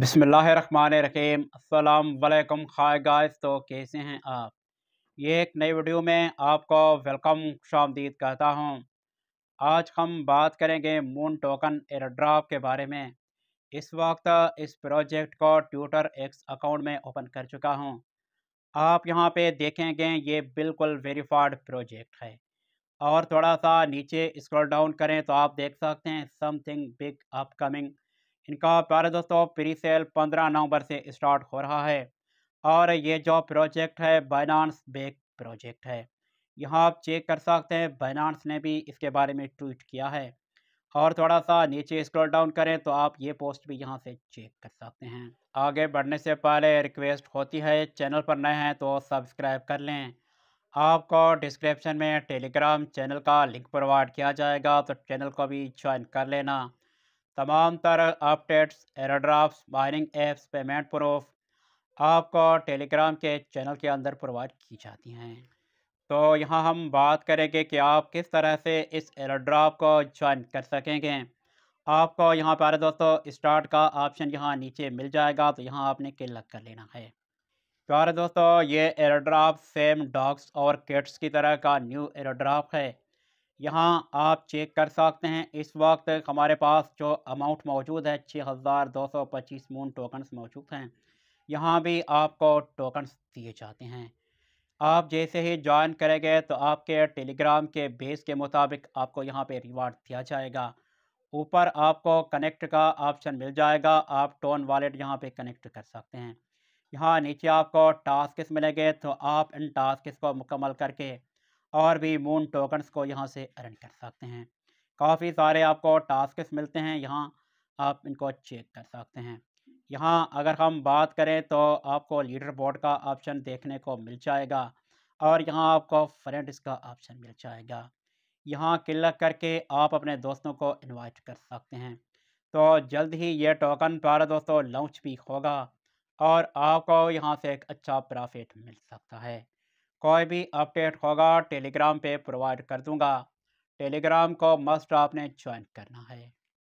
बसमिल रकम अल्लाम खाए गाइस तो कैसे हैं आप ये एक नई वीडियो में आपको वेलकम शामदीद कहता हूं आज हम बात करेंगे मून टोकन एयर ड्राफ के बारे में इस वक्त इस प्रोजेक्ट को ट्विटर एक्स अकाउंट में ओपन कर चुका हूं आप यहां पे देखेंगे ये बिल्कुल वेरीफाइड प्रोजेक्ट है और थोड़ा सा नीचे इस्क्रोल डाउन करें तो आप देख सकते हैं समथिंग बिग अपकमिंग इनका प्यारे दोस्तों प्री सेल पंद्रह नवंबर से स्टार्ट हो रहा है और ये जो प्रोजेक्ट है बाइनानस बेक प्रोजेक्ट है यहाँ आप चेक कर सकते हैं बाइनानस ने भी इसके बारे में ट्वीट किया है और थोड़ा सा नीचे स्क्रॉल डाउन करें तो आप ये पोस्ट भी यहाँ से चेक कर सकते हैं आगे बढ़ने से पहले रिक्वेस्ट होती है चैनल पर नए हैं तो सब्सक्राइब कर लें आपको डिस्क्रिप्शन में टेलीग्राम चैनल का लिंक प्रोवाइड किया जाएगा तो चैनल को भी ज्वाइन कर लेना तमाम तरह updates airdrops mining apps payment proof आपको टेलीग्राम के चैनल के अंदर प्रोवाइड की जाती हैं तो यहाँ हम बात करेंगे कि आप किस तरह से इस एराड्राफ को ज्वाइन कर सकेंगे आपको यहाँ पर दोस्तों स्टार्ट का ऑप्शन यहाँ नीचे मिल जाएगा तो यहाँ आपने क्लिक कर लेना है प्यारे दोस्तों ये एयरड्राफ सेम डॉग्स और किट्स की तरह का न्यू एरोड्राफ है यहाँ आप चेक कर सकते हैं इस वक्त हमारे पास जो अमाउंट मौजूद है छः हज़ार दो सौ पच्चीस मून टोकन्स मौजूद हैं यहाँ भी आपको टोकन्स दिए जाते हैं आप जैसे ही ज्वाइन करेंगे तो आपके टेलीग्राम के बेस के मुताबिक आपको यहाँ पे रिवार्ड दिया जाएगा ऊपर आपको कनेक्ट का ऑप्शन मिल जाएगा आप टोन वॉलेट यहाँ पे कनेक्ट कर सकते हैं यहाँ नीचे आपको टास्क मिलेंगे तो आप इन टास्क को मुकम्मल करके और भी मून टोकन्स को यहाँ से अर्न कर सकते हैं काफ़ी सारे आपको टास्क मिलते हैं यहाँ आप इनको चेक कर सकते हैं यहाँ अगर हम बात करें तो आपको लीडर बोर्ड का ऑप्शन देखने को मिल जाएगा और यहाँ आपको फ्रेंड्स का ऑप्शन मिल जाएगा यहाँ क्लिक करके आप अपने दोस्तों को इनवाइट कर सकते हैं तो जल्द ही ये टोकन प्यारा दोस्तों लॉन्च भी होगा और आपको यहाँ से एक अच्छा प्रॉफिट मिल सकता है कोई भी अपडेट होगा टेलीग्राम पे प्रोवाइड कर दूंगा टेलीग्राम को मस्ट आपने ज्वाइन करना है